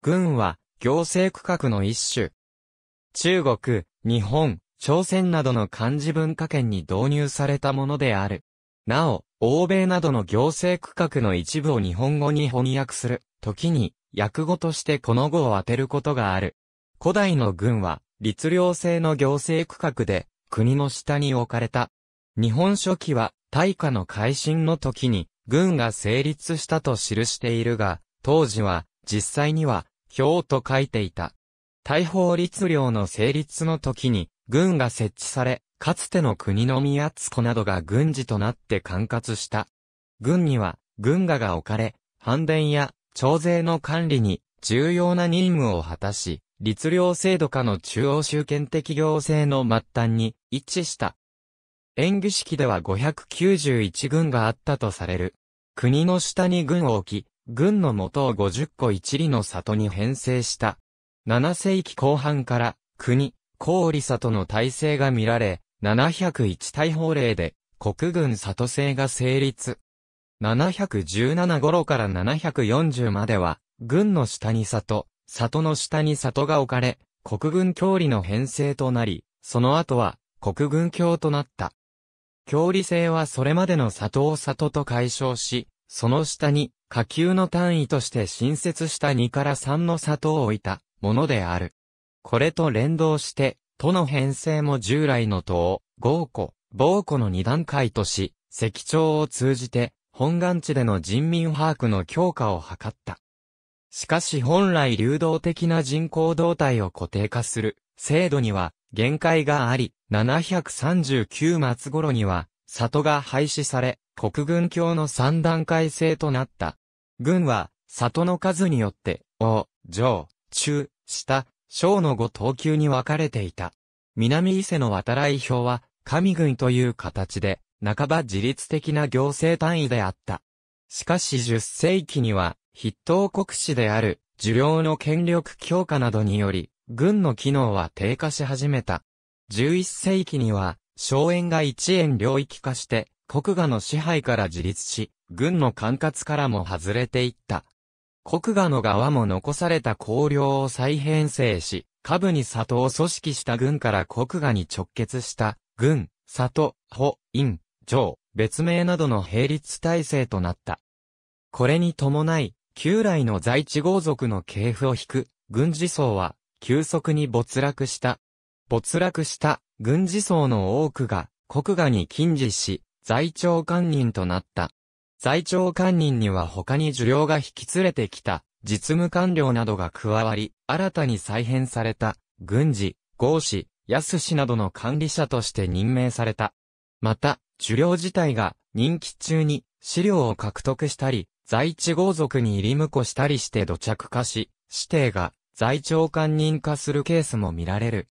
軍は行政区画の一種。中国、日本、朝鮮などの漢字文化圏に導入されたものである。なお、欧米などの行政区画の一部を日本語に翻訳する、時に、訳語としてこの語を当てることがある。古代の軍は、律令制の行政区画で、国の下に置かれた。日本書紀は、大化の改新の時に、軍が成立したと記しているが、当時は、実際には、表と書いていた。大法律令の成立の時に、軍が設置され、かつての国の宮津子などが軍事となって管轄した。軍には、軍がが置かれ、反伝や、徴税の管理に、重要な任務を果たし、律令制度下の中央集権的行政の末端に一致した。演技式では591軍があったとされる。国の下に軍を置き、軍の元を50個一里の里に編成した。7世紀後半から国、郡里の体制が見られ、701大法令で国軍里制が成立。717頃から740までは、軍の下に里、里の下に里が置かれ、国軍郷理の編成となり、その後は国軍郷となった。郷理制はそれまでの里を里と解消し、その下に下級の単位として新設した2から3の砂糖を置いたものである。これと連動して、都の編成も従来の都を、豪庫、暴庫の2段階とし、石長を通じて、本願地での人民把握の強化を図った。しかし本来流動的な人口動態を固定化する制度には限界があり、739末頃には里が廃止され、国軍教の三段階制となった。軍は、里の数によって、王、上、中、下、小の五等級に分かれていた。南伊勢の渡来表は、神軍という形で、半ば自律的な行政単位であった。しかし10世紀には、筆頭国士である、受領の権力強化などにより、軍の機能は低下し始めた。11世紀には、荘園が一円領域化して、国画の支配から自立し、軍の管轄からも外れていった。国画の側も残された公領を再編成し、下部に里を組織した軍から国画に直結した、軍、里、保、院、城、別名などの並立体制となった。これに伴い、旧来の在地豪族の系譜を引く、軍事層は、急速に没落した。没落した、軍事層の多くが、国画に近似し、在庁官人となった。在庁官人には他に受領が引き連れてきた、実務官僚などが加わり、新たに再編された、軍事、合士、安氏などの管理者として任命された。また、受領自体が、任期中に、資料を獲得したり、在地豪族に入り婿したりして土着化し、指定が、在庁官人化するケースも見られる。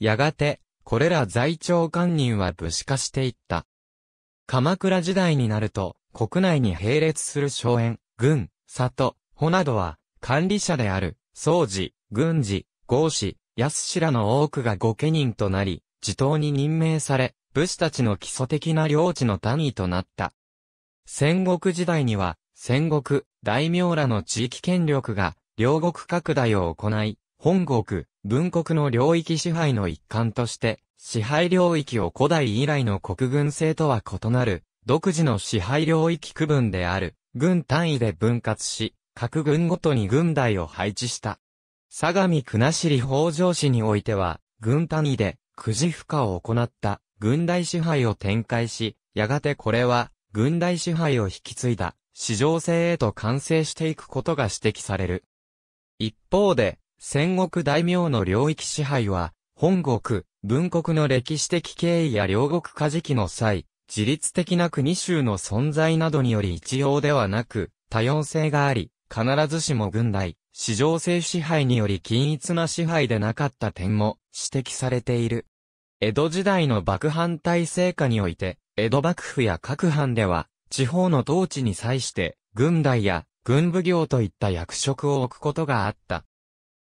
やがて、これら在庁官人は武士化していった。鎌倉時代になると、国内に並列する荘園、軍、里、穂などは、管理者である、総司、郡司、豪司、安氏らの多くが御家人となり、地頭に任命され、武士たちの基礎的な領地の単位となった。戦国時代には、戦国、大名らの地域権力が、両国拡大を行い、本国、文国の領域支配の一環として、支配領域を古代以来の国軍制とは異なる、独自の支配領域区分である、軍単位で分割し、各軍ごとに軍隊を配置した。相模国後北条市においては、軍単位で、くじ負荷を行った、軍大支配を展開し、やがてこれは、軍大支配を引き継いだ、市場制へと完成していくことが指摘される。一方で、戦国大名の領域支配は、本国、文国の歴史的経緯や両国家事記の際、自律的な国衆の存在などにより一様ではなく、多様性があり、必ずしも軍隊、市場政支配により均一な支配でなかった点も指摘されている。江戸時代の幕藩体制下において、江戸幕府や各藩では、地方の統治に際して、軍隊や軍部業といった役職を置くことがあった。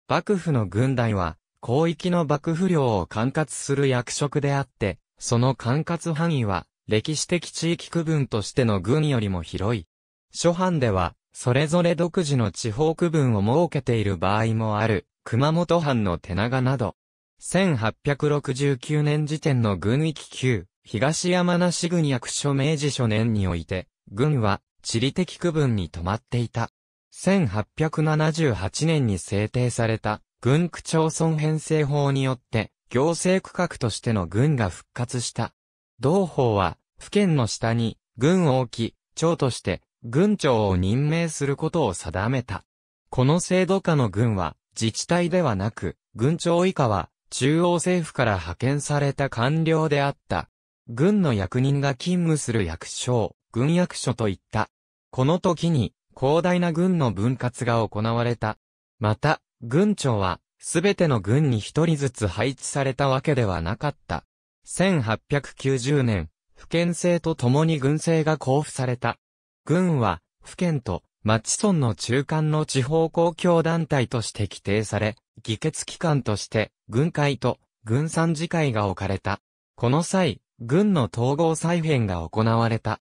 幕府の軍隊は、広域の幕府領を管轄する役職であって、その管轄範囲は、歴史的地域区分としての軍よりも広い。諸藩では、それぞれ独自の地方区分を設けている場合もある、熊本藩の手長など、1869年時点の軍域級、東山梨郡役所明治初年において、軍は地理的区分に止まっていた。1878年に制定された軍区町村編成法によって、行政区画としての軍が復活した。同法は、府県の下に、軍を置き、町として、軍長を任命することを定めた。この制度下の軍は、自治体ではなく、軍長以下は、中央政府から派遣された官僚であった。軍の役人が勤務する役所軍役所といった。この時に、広大な軍の分割が行われた。また、軍長は、すべての軍に一人ずつ配置されたわけではなかった。1890年、府県制と共に軍制が交付された。軍は、府県と町村の中間の地方公共団体として規定され、議決機関として、軍会と軍参事会が置かれた。この際、軍の統合再編が行われた。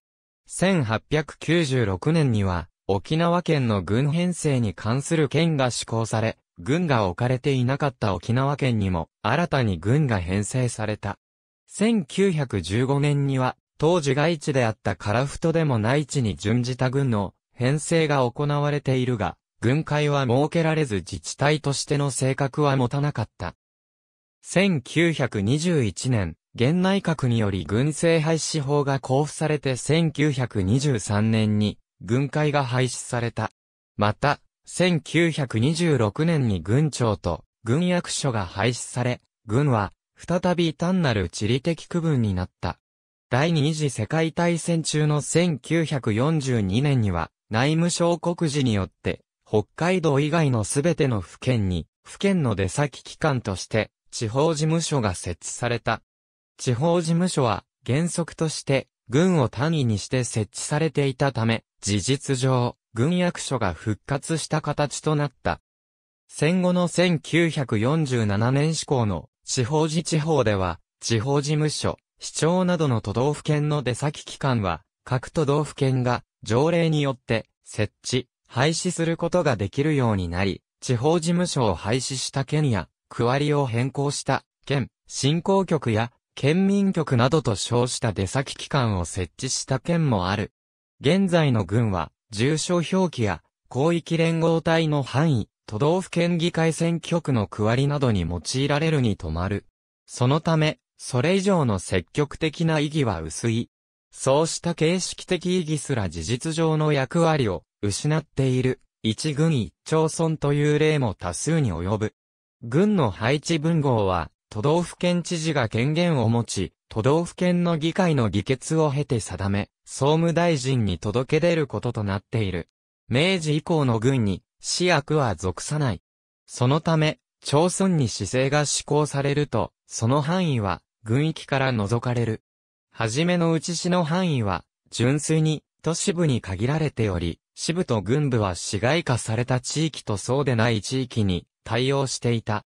1896年には、沖縄県の軍編成に関する県が施行され、軍が置かれていなかった沖縄県にも新たに軍が編成された。1915年には、当時外地であった樺太でも内地に準じた軍の編成が行われているが、軍会は設けられず自治体としての性格は持たなかった。1921年、現内閣により軍政廃止法が交付されて1923年に軍会が廃止された。また、1926年に軍庁と軍役所が廃止され、軍は再び単なる地理的区分になった。第二次世界大戦中の1942年には内務省告示によって北海道以外のすべての府県に府県の出先機関として地方事務所が設置された。地方事務所は原則として軍を単位にして設置されていたため、事実上、軍役所が復活した形となった。戦後の1947年施行の地方自治法では、地方事務所、市長などの都道府県の出先機関は、各都道府県が条例によって設置、廃止することができるようになり、地方事務所を廃止した県や、区割りを変更した県、振興局や県民局などと称した出先機関を設置した県もある。現在の軍は、住所表記や、広域連合体の範囲、都道府県議会選挙区の区割りなどに用いられるに止まる。そのため、それ以上の積極的な意義は薄い。そうした形式的意義すら事実上の役割を失っている。一軍一町村という例も多数に及ぶ。軍の配置文号は、都道府県知事が権限を持ち、都道府県の議会の議決を経て定め、総務大臣に届け出ることとなっている。明治以降の軍に、市役は属さない。そのため、町村に市政が施行されると、その範囲は、軍域から除かれる。はじめのうち市の範囲は、純粋に、都市部に限られており、支部と軍部は市街化された地域とそうでない地域に対応していた。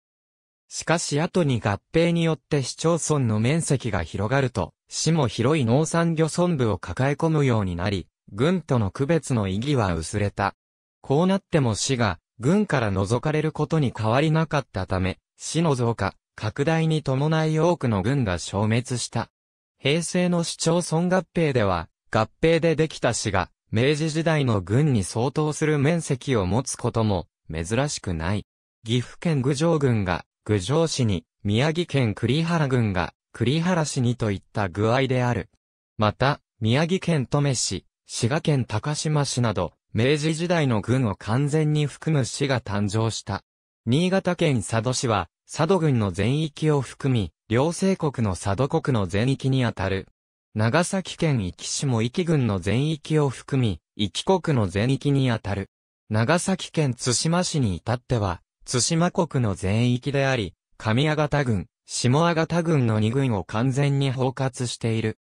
しかし後に合併によって市町村の面積が広がると、市も広い農産漁村部を抱え込むようになり、軍との区別の意義は薄れた。こうなっても市が、軍から除かれることに変わりなかったため、市の増加、拡大に伴い多くの軍が消滅した。平成の市町村合併では、合併でできた市が、明治時代の軍に相当する面積を持つことも、珍しくない。岐阜県郡上郡が、郡上市に、宮城県栗原郡が、栗原市にといった具合である。また、宮城県登米市、滋賀県高島市など、明治時代の郡を完全に含む市が誕生した。新潟県佐渡市は、佐渡郡の全域を含み、両政国の佐渡国の全域にあたる。長崎県壱岐市も壱岐郡の全域を含み、壱岐国の全域にあたる。長崎県津島市に至っては、津島国の全域であり、上阿方軍、下阿方軍の2軍を完全に包括している。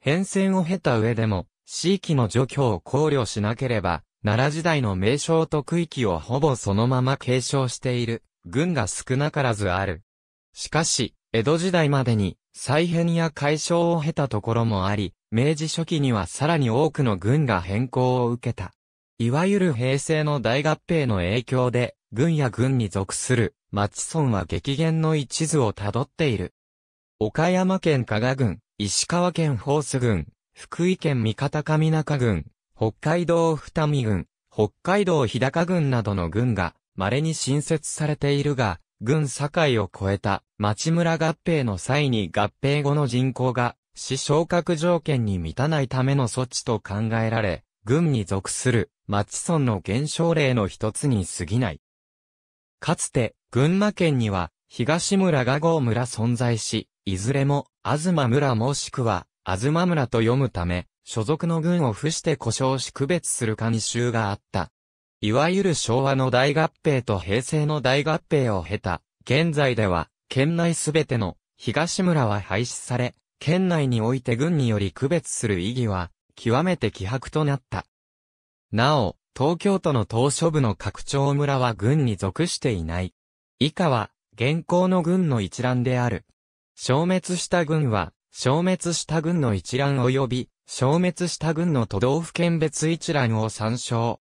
変遷を経た上でも、地域の除去を考慮しなければ、奈良時代の名称と区域をほぼそのまま継承している、軍が少なからずある。しかし、江戸時代までに、再編や解消を経たところもあり、明治初期にはさらに多くの軍が変更を受けた。いわゆる平成の大合併の影響で、軍や軍に属する町村は激減の一途をたどっている。岡山県加賀郡、石川県ホース郡、福井県三方上中郡、北海道二見郡、北海道日高郡などの郡が稀に新設されているが、郡境を超えた町村合併の際に合併後の人口が市昇格条件に満たないための措置と考えられ、郡に属する町村の減少例の一つに過ぎない。かつて、群馬県には、東村が郷村存在し、いずれも、東村もしくは、東村と読むため、所属の軍を付して故障し区別する監修があった。いわゆる昭和の大合併と平成の大合併を経た、現在では、県内すべての東村は廃止され、県内において軍により区別する意義は、極めて希薄となった。なお、東京都の島嶼部の拡張村は軍に属していない。以下は、現行の軍の一覧である。消滅した軍は、消滅した軍の一覧及び、消滅した軍の都道府県別一覧を参照。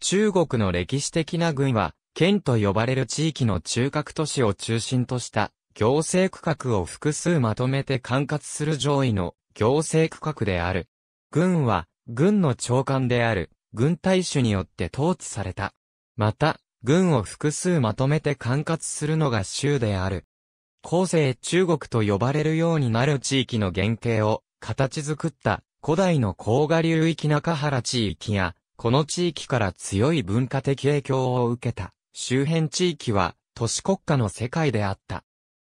中国の歴史的な軍は、県と呼ばれる地域の中核都市を中心とした行政区画を複数まとめて管轄する上位の行政区画である。軍は、軍の長官である。軍隊主によって統治された。また、軍を複数まとめて管轄するのが州である。後世中国と呼ばれるようになる地域の原型を形作った古代の甲賀流域中原地域や、この地域から強い文化的影響を受けた周辺地域は都市国家の世界であった。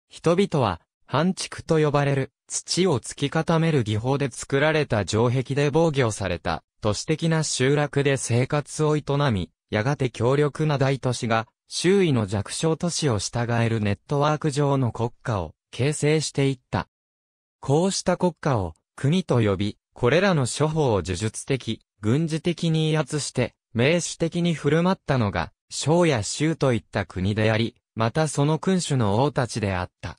人々は半畜と呼ばれる土を突き固める技法で作られた城壁で防御された都市的な集落で生活を営み、やがて強力な大都市が、周囲の弱小都市を従えるネットワーク上の国家を形成していった。こうした国家を国と呼び、これらの処方を呪術的、軍事的に威圧して、名手的に振る舞ったのが、小や州といった国であり、またその君主の王たちであった。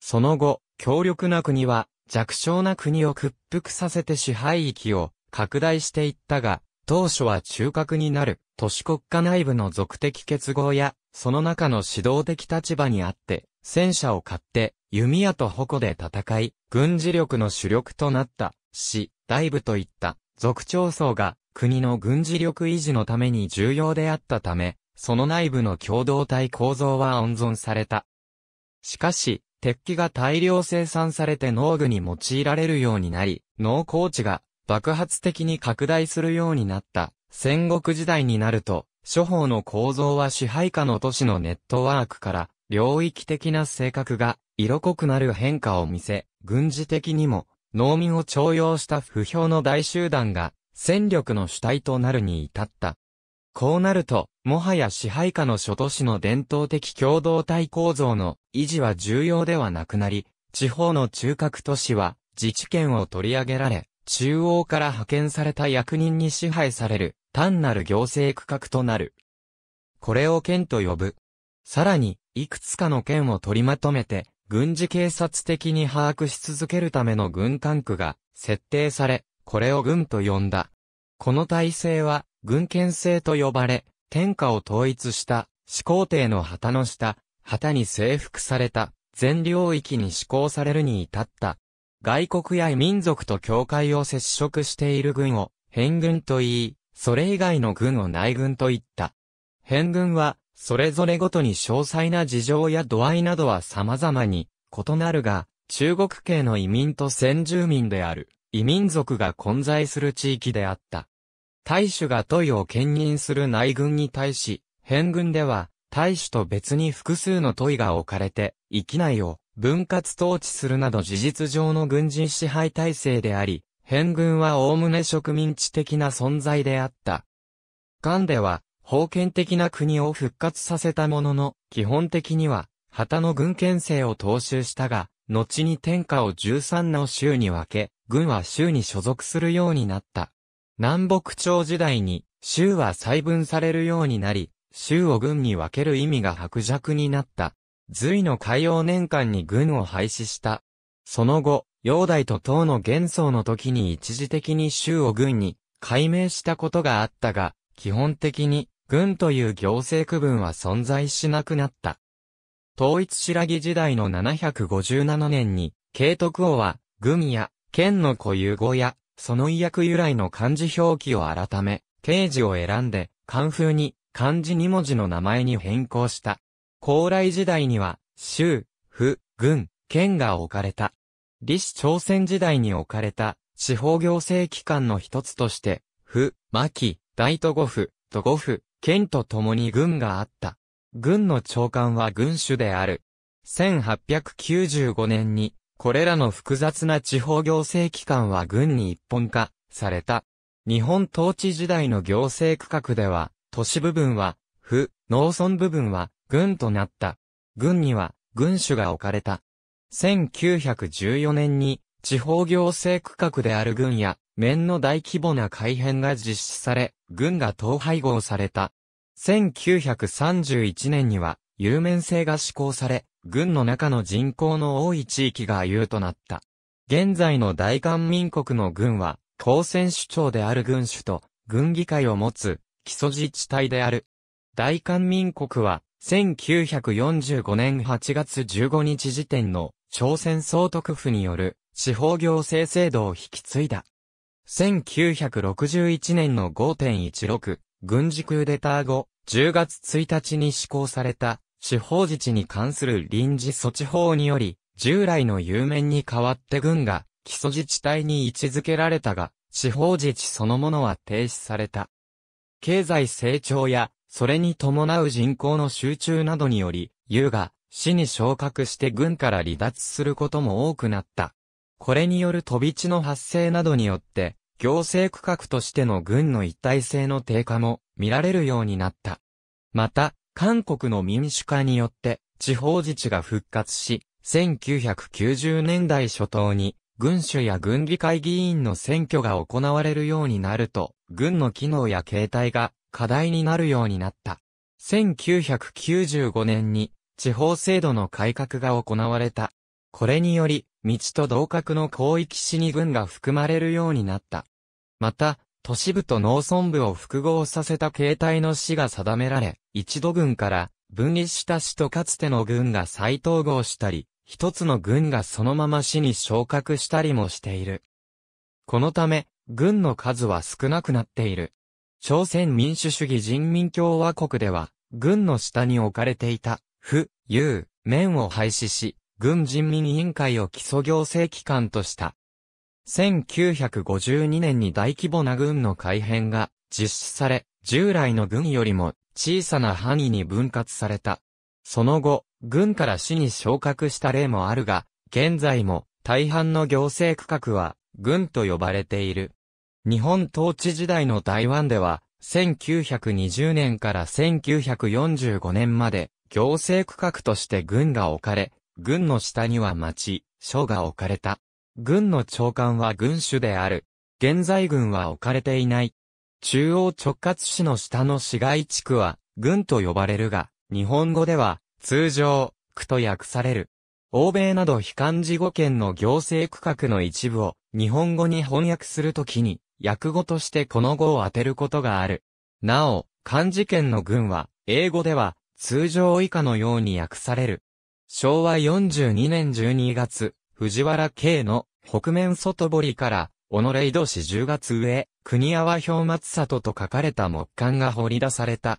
その後、強力な国は、弱小な国を屈服させて支配域を拡大していったが、当初は中核になる都市国家内部の属的結合や、その中の指導的立場にあって、戦車を買って、弓矢と矛で戦い、軍事力の主力となった、市、大部といった、族長層が、国の軍事力維持のために重要であったため、その内部の共同体構造は温存された。しかし、鉄器が大量生産されて農具に用いられるようになり、農耕地が爆発的に拡大するようになった戦国時代になると、諸法の構造は支配下の都市のネットワークから領域的な性格が色濃くなる変化を見せ、軍事的にも農民を徴用した不評の大集団が戦力の主体となるに至った。こうなると、もはや支配下の諸都市の伝統的共同体構造の維持は重要ではなくなり、地方の中核都市は自治権を取り上げられ、中央から派遣された役人に支配される、単なる行政区画となる。これを県と呼ぶ。さらに、いくつかの県を取りまとめて、軍事警察的に把握し続けるための軍管区が設定され、これを軍と呼んだ。この体制は、軍権制と呼ばれ、天下を統一した始皇帝の旗の下、旗に征服された、全領域に施行されるに至った、外国や異民族と境界を接触している軍を、変軍と言い、それ以外の軍を内軍と言った。変軍は、それぞれごとに詳細な事情や度合いなどは様々に異なるが、中国系の移民と先住民である、移民族が混在する地域であった。大使が都を兼任する内軍に対し、変軍では、大使と別に複数の都が置かれて、域内を分割統治するなど事実上の軍人支配体制であり、変軍はおおむね植民地的な存在であった。ガンデは、封建的な国を復活させたものの、基本的には、旗の軍権制を踏襲したが、後に天下を13の州に分け、軍は州に所属するようになった。南北朝時代に、州は細分されるようになり、州を軍に分ける意味が薄弱になった。隋の海洋年間に軍を廃止した。その後、煬代と唐の元宗の時に一時的に州を軍に改名したことがあったが、基本的に軍という行政区分は存在しなくなった。統一白木時代の757年に、慶徳王は、軍や、県の固有語や、その意訳由来の漢字表記を改め、刑事を選んで、漢風に、漢字二文字の名前に変更した。高麗時代には、州、府、軍、県が置かれた。李氏朝鮮時代に置かれた、地方行政機関の一つとして、府、牧、大都五府、都五府、県と共に軍があった。軍の長官は軍主である。1895年に、これらの複雑な地方行政機関は軍に一本化された。日本統治時代の行政区画では、都市部分は、府、農村部分は、軍となった。軍には、軍主が置かれた。1914年に、地方行政区画である軍や、面の大規模な改変が実施され、軍が統廃合された。1931年には、有面制が施行され、軍の中の人口の多い地域が有となった。現在の大韓民国の軍は、公選首長である軍主と、軍議会を持つ、基礎自治体である。大韓民国は、1945年8月15日時点の朝鮮総督府による司法行政制度を引き継いだ。1961年の5.16軍事クーデター後、10月1日に施行された司法自治に関する臨時措置法により、従来の有面に代わって軍が基礎自治体に位置づけられたが、司法自治そのものは停止された。経済成長やそれに伴う人口の集中などにより、優が死に昇格して軍から離脱することも多くなった。これによる飛び地の発生などによって、行政区画としての軍の一体性の低下も見られるようになった。また、韓国の民主化によって、地方自治が復活し、1990年代初頭に、軍主や軍議会議員の選挙が行われるようになると、軍の機能や形態が課題になるようになった。1995年に地方制度の改革が行われた。これにより、道と同格の広域市に群が含まれるようになった。また、都市部と農村部を複合させた形態の市が定められ、一度軍から分離した市とかつての軍が再統合したり、一つの軍がそのまま市に昇格したりもしている。このため、軍の数は少なくなっている。朝鮮民主主義人民共和国では、軍の下に置かれていた、府、有、面を廃止し、軍人民委員会を基礎行政機関とした。1952年に大規模な軍の改編が実施され、従来の軍よりも小さな範囲に分割された。その後、軍から市に昇格した例もあるが、現在も大半の行政区画は軍と呼ばれている。日本統治時代の台湾では、1920年から1945年まで、行政区画として軍が置かれ、軍の下には町、署が置かれた。軍の長官は軍主である。現在軍は置かれていない。中央直轄市の下の市街地区は、軍と呼ばれるが、日本語では、通常、区と訳される。欧米など非漢字語圏の行政区画の一部を、日本語に翻訳するときに、訳語としてこの語を当てることがある。なお、漢字圏の群は、英語では、通常以下のように訳される。昭和42年12月、藤原慶の北面外堀から、己井戸市10月上、国阿波表松里と書かれた木簡が掘り出された。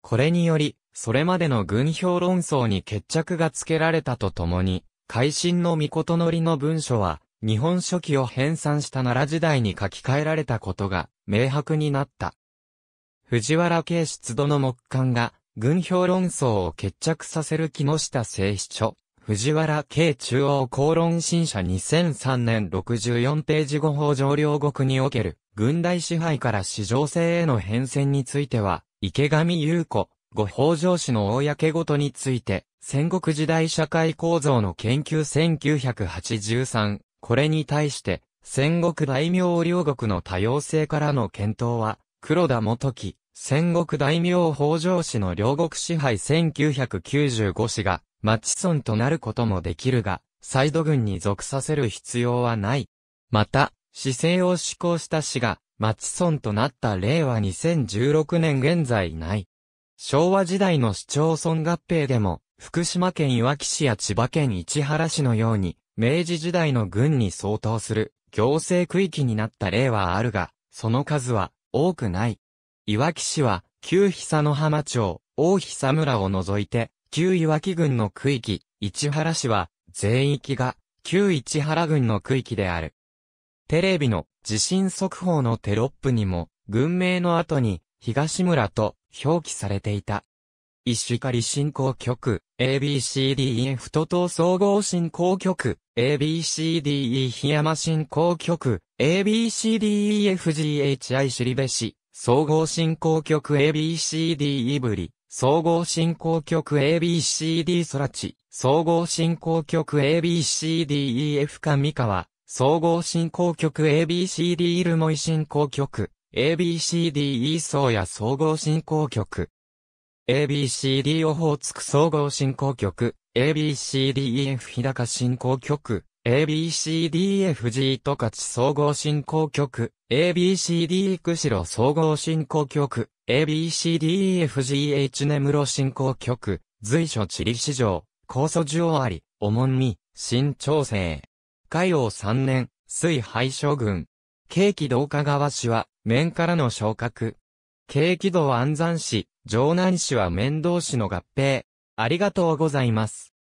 これにより、それまでの軍評論争に決着がつけられたとともに、改新の御事のりの文書は、日本書紀を編纂した奈良時代に書き換えられたことが明白になった。藤原慶出土の木簡が、軍評論争を決着させる木下聖史著、藤原慶中央公論新社2003年64ページ五法上領国における、軍大支配から市場制への変遷については、池上優子、五法上氏の公ごとについて、戦国時代社会構造の研究1983、これに対して、戦国大名両国の多様性からの検討は、黒田元樹、戦国大名北条氏の両国支配1995氏が、町村となることもできるが、サイド軍に属させる必要はない。また、姿勢を施行した氏が、町村となった令和2016年現在ない。昭和時代の市町村合併でも、福島県いわき市や千葉県市原市のように、明治時代の軍に相当する行政区域になった例はあるが、その数は多くない。いわき市は、旧久野浜町、大久村を除いて、旧いわき郡の区域、市原市は、全域が、旧市原郡の区域である。テレビの地震速報のテロップにも、軍名の後に、東村と表記されていた。石狩振興局、ABCDEF 都東総合振興局、ABCDE 檜山振興局、ABCDEFGHI しりべし、総合振興局 ABCDE ぶり、総合振興局 ABCD 空地、総合振興局 ABCDEF 上川、総合振興局 ABCD 留萌振興局、ABCDE 宗谷総合振興局、ABCD オホーツク総合振興局、ABCDEF 日高振興局、ABCDFG 十勝総合振興局、ABCD 釧路総合振興局、a b c d f g h 根室振興局、随所地理市場、高素樹あり、重み、新調整。海王三年、水廃将軍。景気同化川氏は、面からの昇格。景気度安山市、城南市は面倒市の合併。ありがとうございます。